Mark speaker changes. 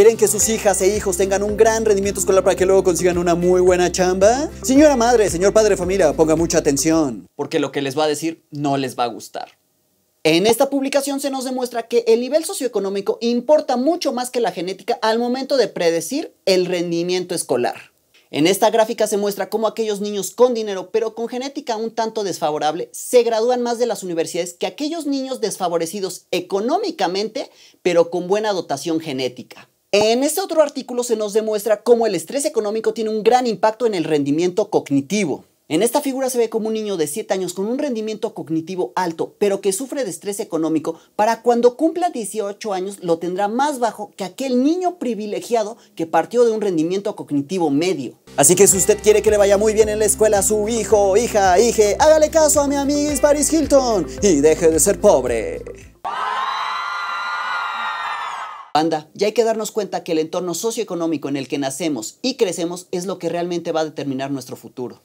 Speaker 1: ¿Quieren que sus hijas e hijos tengan un gran rendimiento escolar para que luego consigan una muy buena chamba? Señora madre, señor padre de familia, ponga mucha atención.
Speaker 2: Porque lo que les va a decir no les va a gustar.
Speaker 1: En esta publicación se nos demuestra que el nivel socioeconómico importa mucho más que la genética al momento de predecir el rendimiento escolar. En esta gráfica se muestra cómo aquellos niños con dinero pero con genética un tanto desfavorable se gradúan más de las universidades que aquellos niños desfavorecidos económicamente pero con buena dotación genética. En este otro artículo se nos demuestra cómo el estrés económico tiene un gran impacto en el rendimiento cognitivo. En esta figura se ve como un niño de 7 años con un rendimiento cognitivo alto, pero que sufre de estrés económico, para cuando cumpla 18 años lo tendrá más bajo que aquel niño privilegiado que partió de un rendimiento cognitivo medio. Así que si usted quiere que le vaya muy bien en la escuela a su hijo, hija, hije, hágale caso a mi amiga Paris Hilton y deje de ser pobre. Anda, ya hay que darnos cuenta que el entorno socioeconómico en el que nacemos y crecemos es lo que realmente va a determinar nuestro futuro.